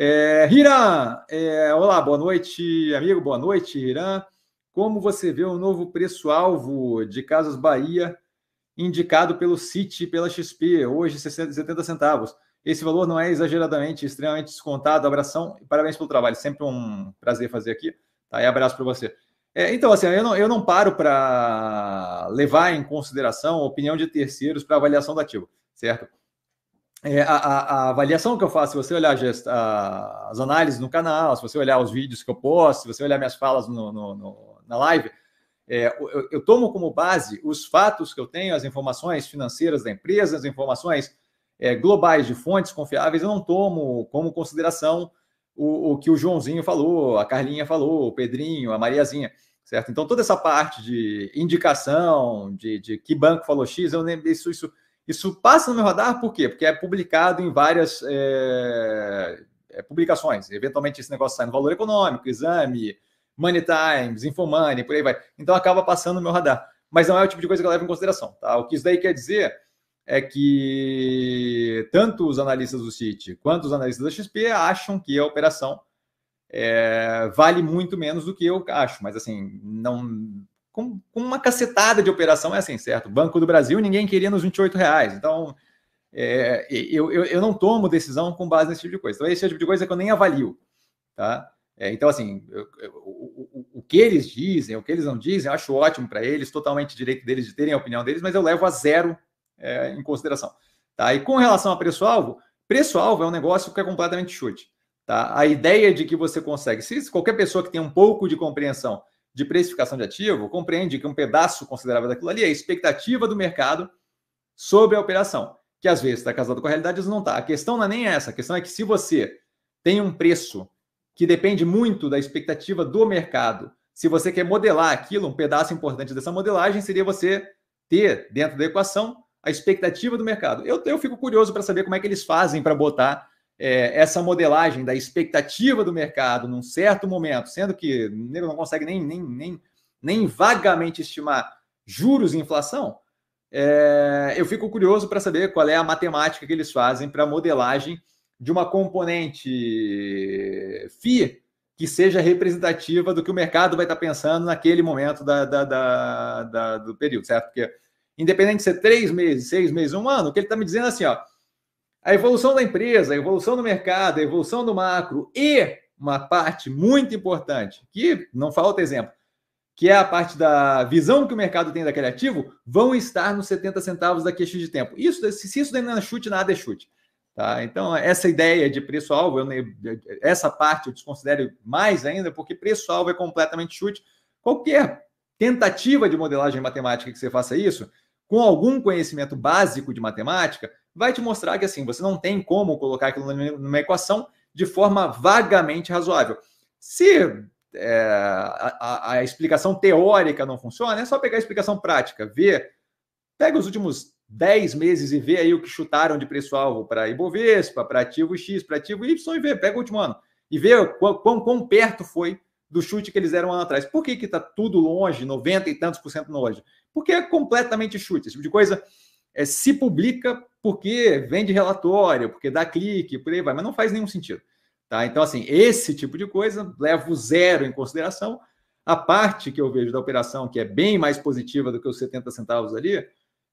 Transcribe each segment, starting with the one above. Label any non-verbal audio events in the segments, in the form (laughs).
É, Hiram, é, olá, boa noite, amigo, boa noite, Hiram. Como você vê o novo preço-alvo de Casas Bahia indicado pelo Citi pela XP, hoje 60, 70 centavos? Esse valor não é exageradamente, extremamente descontado. Abração e parabéns pelo trabalho. Sempre um prazer fazer aqui. Tá, e abraço para você. É, então, assim, eu não, eu não paro para levar em consideração a opinião de terceiros para avaliação do ativo, certo? é, a, a, avaliação que eu faço, se você olhar a, as análises no canal, se você olhar os vídeos que eu posto, se você olhar minhas falas no, no, no, na live, é, eu, eu, tomo como base os fatos que eu tenho, as informações financeiras da empresa, as informações é, globais de fontes confiáveis, eu não tomo como consideração o, o, que o Joãozinho falou, a Carlinha falou, o Pedrinho, a Mariazinha, certo? Então, toda essa parte de indicação, de, de que banco falou X, eu nem, isso, isso isso passa no meu radar por quê? Porque é publicado em várias é, publicações. Eventualmente esse negócio sai no Valor Econômico, Exame, Money Times, Infomoney, por aí vai. Então acaba passando no meu radar. Mas não é o tipo de coisa que eu levo em consideração. Tá? O que isso daí quer dizer é que tanto os analistas do Citi quanto os analistas da XP acham que a operação é, vale muito menos do que eu acho. Mas assim, não com, com uma cacetada de operação é assim, certo? Banco do Brasil, ninguém queria nos 28 reais. Então, é, eu, eu, eu, não tomo decisão com base nesse tipo de coisa. Então, esse tipo de coisa é que eu nem avalio. Tá? É, então, assim, eu, o, o, o, que eles dizem, o que eles não dizem, eu acho ótimo para eles, totalmente direito deles de terem a opinião deles, mas eu levo a zero é, em consideração. Tá? E com relação a preço-alvo, preço-alvo é um negócio que é completamente chute. Tá? A ideia de que você consegue, se qualquer pessoa que tem um pouco de compreensão de precificação de ativo compreende que um pedaço considerável daquilo ali é a expectativa do mercado sobre a operação, que às vezes está casado com a realidade, às vezes não está. A questão não é nem essa, a questão é que se você tem um preço que depende muito da expectativa do mercado, se você quer modelar aquilo, um pedaço importante dessa modelagem seria você ter dentro da equação a expectativa do mercado. Eu, eu fico curioso para saber como é que eles fazem para botar é, essa modelagem da expectativa do mercado num certo momento, sendo que ele não consegue nem, nem, nem, nem vagamente estimar juros e inflação, é, eu fico curioso para saber qual é a matemática que eles fazem para modelagem de uma componente FI que seja representativa do que o mercado vai estar tá pensando naquele momento da, da, da, do período, certo? Porque independente de ser três meses, seis meses, um ano, o que ele está me dizendo é assim, ó, a evolução da empresa, a evolução do mercado, a evolução do macro e uma parte muito importante, que não falta exemplo, que é a parte da visão que o mercado tem daquele ativo, vão estar nos 70 centavos da queixa de tempo. Isso, se isso não é chute, nada é chute. Tá? Então, essa ideia de preço-alvo, essa parte eu desconsidero mais ainda, porque preço-alvo é completamente chute. Qualquer tentativa de modelagem matemática que você faça isso, com algum conhecimento básico de matemática, vai te mostrar que assim, você não tem como colocar aquilo numa equação de forma vagamente razoável. Se é, a, a, explicação teórica não funciona, é só pegar a explicação prática, ver, pega os últimos 10 meses e vê aí o que chutaram de preço-alvo para Ibovespa, para ativo X, para ativo Y e vê, pega o último ano e vê quão, quão, quão perto foi do chute que eles deram um ano atrás. Por que está tudo longe, 90 e tantos por cento longe? Porque é completamente chute. Esse tipo de coisa é, se publica porque vende relatório, porque dá clique, por aí vai, mas não faz nenhum sentido. Tá? Então, assim, esse tipo de coisa levo zero em consideração. A parte que eu vejo da operação, que é bem mais positiva do que os 70 centavos ali, está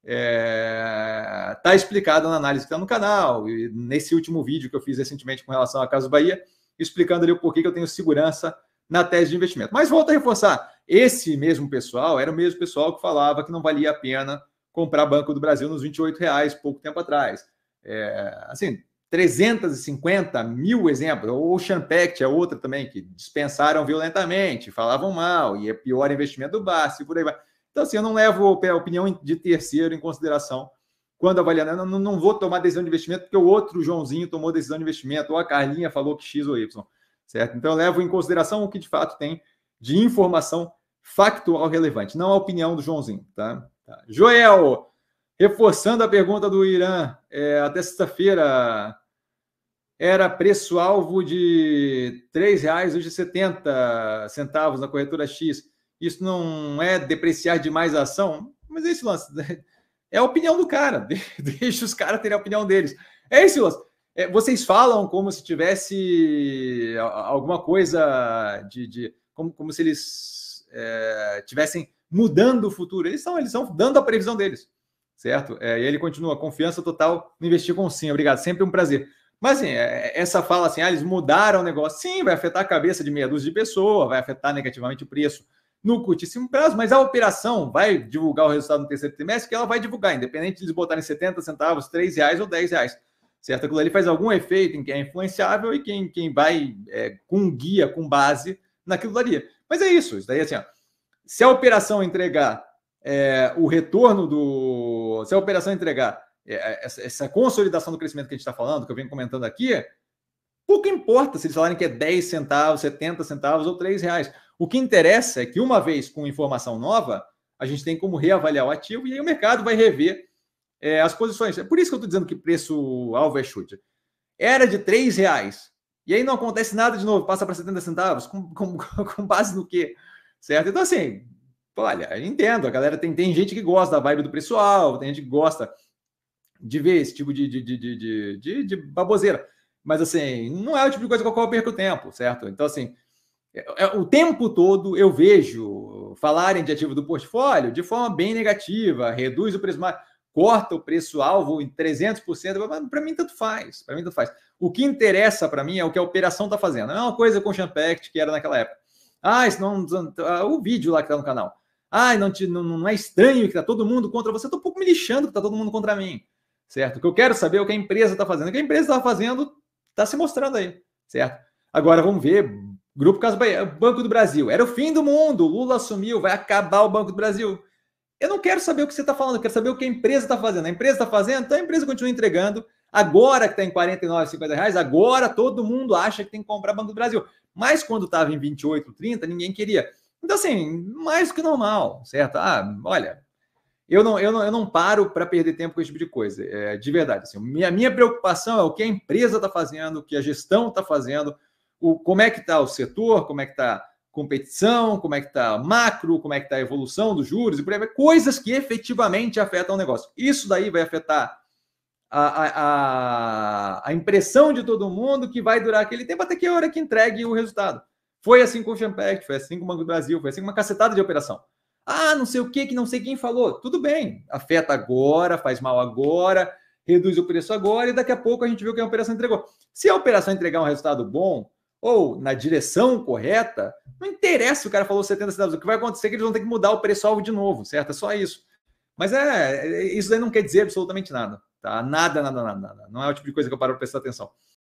é... Tá explicada na análise que está no canal. E nesse último vídeo que eu fiz recentemente com relação à casa Bahia, explicando ali o porquê que eu tenho segurança na tese de investimento. Mas volta a reforçar: esse mesmo pessoal era o mesmo pessoal que falava que não valia a pena comprar Banco do Brasil nos 28 reais pouco tempo atrás. É, assim, 350 mil exemplos. O Ocean Pact é outra também, que dispensaram violentamente, falavam mal, e é pior investimento do BAS, e por aí vai. Então, assim, eu não levo a opinião de terceiro em consideração quando avaliando. Eu não, não vou tomar decisão de investimento porque o outro Joãozinho tomou decisão de investimento, ou a Carlinha falou que X ou Y, certo? Então, eu levo em consideração o que de fato tem de informação factual relevante, não a opinião do Joãozinho, tá? Tá. Joel, reforçando a pergunta do Irã, é, até sexta-feira era preço-alvo de R$ 3,70 na corretora X. Isso não é depreciar demais a ação? Mas é esse lance. Né? É a opinião do cara. (laughs) Deixa os caras terem a opinião deles. É esse lance. É, vocês falam como se tivesse alguma coisa de. de como, como se eles é, tivessem mudando o futuro. Eles são, eles são dando a previsão deles, certo? É, e ele continua, confiança total no investir com sim. Obrigado, sempre um prazer. Mas assim, é, é, essa fala assim, ah, eles mudaram o negócio. Sim, vai afetar a cabeça de meia dúzia de pessoas vai afetar negativamente o preço no curtíssimo prazo, mas a operação vai divulgar o resultado no terceiro trimestre, que ela vai divulgar, independente de eles botarem 70 centavos, 3 reais ou 10 reais. Certo? Aquilo ali faz algum efeito em quem é influenciável e quem, quem vai é, com guia, com base naquilo ali. Mas é isso, isso daí assim, ó, se a operação entregar é, o retorno do. Se a operação entregar é, é essa, essa consolidação do crescimento que a gente está falando, que eu venho comentando aqui, pouco importa se eles falarem que é 10 centavos, 70 centavos ou 3 reais. O que interessa é que, uma vez com informação nova, a gente tem como reavaliar o ativo e aí o mercado vai rever é, as posições. É por isso que eu estou dizendo que preço alvo é chute. Era de 3 reais. E aí não acontece nada de novo, passa para 70 centavos. Com, com, (laughs) com base no quê? certo? Então, assim, olha, eu entendo, a galera tem, tem gente que gosta da vibe do preço alvo, tem gente que gosta de ver esse tipo de, de, de, de, de, de, baboseira. Mas, assim, não é o tipo de coisa com a qual eu perco tempo, certo? Então, assim, é, é, o tempo todo eu vejo falarem de ativo do portfólio de forma bem negativa, reduz o preço corta o preço-alvo em 300%, para mim tanto faz, para mim tanto faz. O que interessa para mim é o que a operação está fazendo, não é uma coisa com o Champact que era naquela época. Ah, isso não. Ah, o vídeo lá que tá no canal. Ah, não, te, não, não é estranho que tá todo mundo contra você. Eu tô um pouco me lixando que tá todo mundo contra mim. Certo? O que eu quero saber é o que a empresa está fazendo. O que a empresa está fazendo está se mostrando aí. Certo? Agora vamos ver. Grupo Casa Bahia, Banco do Brasil. Era o fim do mundo. Lula assumiu, vai acabar o Banco do Brasil. Eu não quero saber o que você está falando, eu quero saber o que a empresa está fazendo. A empresa está fazendo, então a empresa continua entregando Agora que está em R$ 50 reais, agora todo mundo acha que tem que comprar Banco do Brasil. Mas quando estava em R$ 30, ninguém queria. Então, assim, mais do que normal, certo? Ah, olha, eu não, eu não, eu não paro para perder tempo com esse tipo de coisa, é, de verdade. Assim, a minha, minha preocupação é o que a empresa está fazendo, o que a gestão está fazendo, o, como é que está o setor, como é que está competição, como é que está macro, como é que está a evolução dos juros e por aí, coisas que efetivamente afetam o negócio. Isso daí vai afetar a, a, a impressão de todo mundo que vai durar aquele tempo até que é a hora que entregue o resultado. Foi assim com o Champact, foi assim com o Banco do Brasil, foi assim com uma cacetada de operação. Ah, não sei o que, que não sei quem falou. Tudo bem, afeta agora, faz mal agora, reduz o preço agora e daqui a pouco a gente viu que a operação entregou. Se a operação entregar um resultado bom ou na direção correta, não interessa se o cara falou 70 centavos. O que vai acontecer é que eles vão ter que mudar o preço-alvo de novo, certo? É só isso. Mas é, é isso aí não quer dizer absolutamente nada. Tá? Nada, nada, nada, nada. Não é o tipo de coisa que eu paro para prestar atenção.